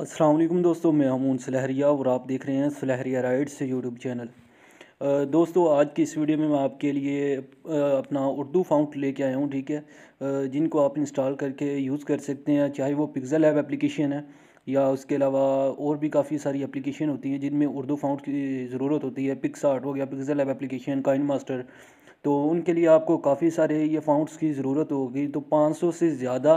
असलम दोस्तों मैं हमून सलहरिया और आप देख रहे हैं सलहरिया राइड्स यूट्यूब चैनल दोस्तों आज की इस वीडियो में मैं आपके लिए अपना उर्दू फाउंट लेके आया हूँ ठीक है जिनको आप इंस्टॉल करके यूज़ कर सकते हैं चाहे वो पिक्ज़ल ऐप एप्लीकेशन है या उसके अलावा और भी काफ़ी सारी एप्लीकेशन होती हैं जिनमें उर्दू फाउंट की ज़रूरत होती है पिक्सार्ट हो गया Pixel app application KineMaster तो उनके लिए आपको काफ़ी सारे ये फाउंट्स की ज़रूरत होगी तो पाँच से ज़्यादा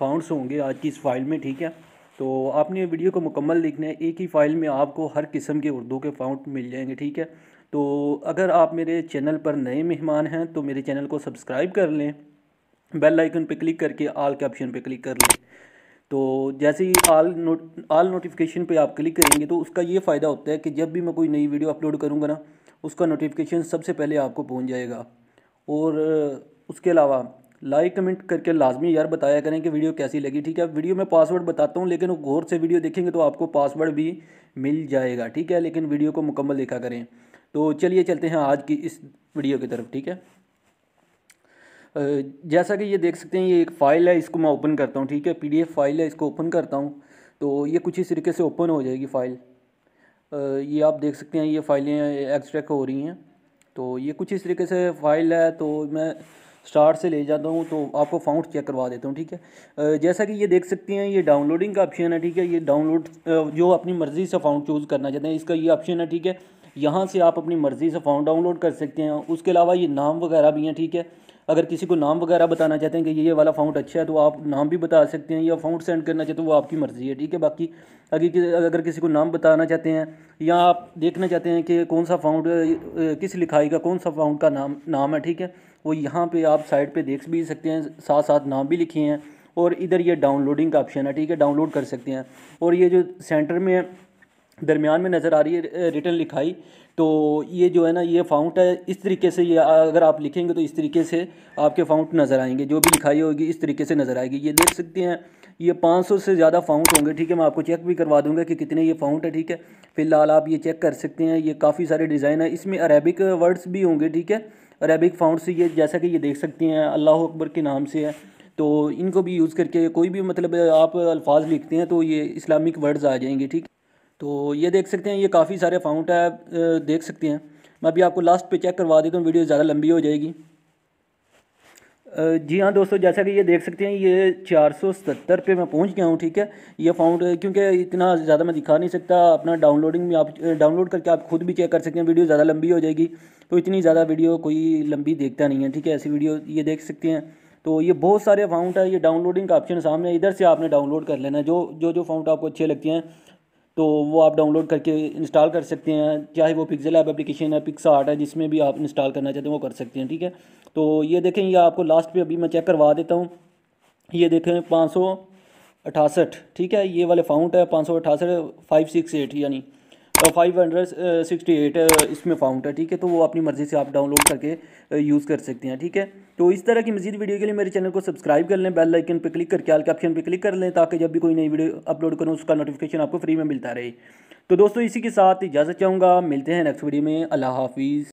फाउंट्स होंगे आज की इस फाइल में ठीक है तो आपने वीडियो को मुकम्मल देखना है एक ही फ़ाइल में आपको हर किस्म के उर्दू के फाउंट मिल जाएंगे ठीक है तो अगर आप मेरे चैनल पर नए मेहमान हैं तो मेरे चैनल को सब्सक्राइब कर लें बेल आइकन पर क्लिक करके आल के ऑप्शन पर क्लिक कर लें तो जैसे ही आल नोट आल नोटिफिकेशन पे आप क्लिक करेंगे तो उसका ये फ़ायदा होता है कि जब भी मैं कोई नई वीडियो अपलोड करूँगा ना उसका नोटिफिकेशन सबसे पहले आपको पहुँच जाएगा और उसके अलावा लाइक कमेंट करके लाजमी यार बताया करें कि वीडियो कैसी लगी ठीक है वीडियो में पासवर्ड बताता हूँ लेकिन गौर से वीडियो देखेंगे तो आपको पासवर्ड भी मिल जाएगा ठीक है लेकिन वीडियो को मुकम्मल देखा करें तो चलिए चलते हैं आज की इस वीडियो की तरफ ठीक है जैसा कि ये देख सकते हैं ये एक फ़ाइल है इसको मैं ओपन करता हूँ ठीक है पी फाइल है इसको ओपन करता हूँ तो ये कुछ इस तरीके से ओपन हो जाएगी फ़ाइल ये आप देख सकते हैं ये फाइलें एक्सट्रैक्ट हो रही हैं तो ये कुछ इस तरीके से फ़ाइल है तो मैं स्टार्ट से ले जाता हूँ तो आपको फाउंड चेक करवा देता हूँ ठीक है जैसा कि ये देख सकते हैं ये डाउनलोडिंग का ऑप्शन है ठीक है ये डाउनलोड जो अपनी मर्ज़ी से फाउंड चूज़ करना चाहते हैं इसका ये ऑप्शन है ठीक है यहाँ से आप अपनी मर्ज़ी से फाउंड डाउनलोड कर सकते हैं उसके अलावा ये नाम वगैरह भी हैं ठीक है अगर किसी को नाम वगैरह बताना चाहते हैं कि ये ये वाला फाउंड अच्छा है तो आप नाम भी बता सकते हैं या फाउंड सेंड करना चाहते हैं वो आपकी मर्ज़ी है ठीक है बाकी अगर अगर किसी को नाम बताना चाहते हैं या आप देखना चाहते हैं कि कौन सा फाउंड किस लिखाई का कौन सा फाउंड का नाम नाम है ठीक है वो यहाँ पे आप साइड पे देख भी सकते हैं साथ साथ नाम भी लिखे हैं और इधर ये डाउनलोडिंग का ऑप्शन है ठीक है डाउनलोड कर सकते हैं और ये जो सेंटर में दरमियान में नज़र आ रही है रिटर्न लिखाई तो ये जो है ना ये फाउंट है इस तरीके से ये अगर आप लिखेंगे तो इस तरीके से आपके फाउंट नज़र आएंगे जो भी लिखाई होगी इस तरीके से नज़र आएगी ये देख सकते हैं ये 500 से ज़्यादा फाउंट होंगे ठीक है मैं आपको चेक भी करवा दूंगा कि कितने ये फाउंट है ठीक है फिलहाल आप ये चेक कर सकते हैं ये काफ़ी सारे डिज़ाइन है इसमें अरेबिक वर्ड्स भी होंगे ठीक है अरेबिक फाउंट से ये जैसा कि ये देख सकते हैं अल्लाह अकबर के नाम से है तो इनको भी यूज़ करके कोई भी मतलब आप अल्फाज लिखते हैं तो ये इस्लामिक वर्ड्स आ जाएंगे ठीक तो ये देख सकते हैं ये काफ़ी सारे फाउंट है देख सकते हैं मैं अभी आपको लास्ट पे चेक करवा देता हूँ वीडियो ज़्यादा लंबी हो जाएगी जी हाँ दोस्तों जैसा कि ये देख सकते हैं ये 470 पे मैं पहुंच गया हूँ ठीक है ये फाउंड क्योंकि इतना ज़्यादा मैं दिखा नहीं सकता अपना डाउनलोडिंग भी आप डाउनलोड करके आप खुद भी चेक कर सकते हैं वीडियो ज़्यादा लंबी हो जाएगी तो इतनी ज़्यादा वीडियो कोई लंबी देखता नहीं है ठीक है ऐसी वीडियो ये देख सकते हैं तो ये बहुत सारे फाउंट है ये डाउनलोडिंग का ऑप्शन सामने इधर से आपने डाउनलोड कर लेना जो जो जो फाउंट आपको अच्छे लगते हैं तो वो आप डाउनलोड करके इंस्टॉल कर सकते हैं चाहे वो पिक्सल ऐप एप्लीकेशन है पिक्सा आर्ट है जिसमें भी आप इंस्टॉल करना चाहते हैं वो कर सकते हैं ठीक है तो ये देखें ये आपको लास्ट पे अभी मैं चेक करवा देता हूँ ये देखें पाँच सौ ठीक है ये वाले फाउंट है पाँच सौ अठासठ फाइव सिक्स एट यानी फाइव हंड्रेड सिक्सटी एट इसमें फाउंड है ठीक है तो वो अपनी मर्ज़ी से आप डाउनलोड करके यूज़ uh, कर सकते हैं ठीक है तो इस तरह की मजीद वीडियो के लिए मेरे चैनल को सब्सक्राइब कर लें बेल आइकन पर क्लिक करके आल के ऑप्शन पर क्लिक कर लें ताकि जब भी कोई नई वीडियो अपलोड करूँ उसका नोटिफिकेशन आपको फ्री में मिलता रहे तो दोस्तों इसी के साथ इजाज़त चाहूँगा मिलते हैं नेक्स्ट वीडियो में अल्लाह हाफिज़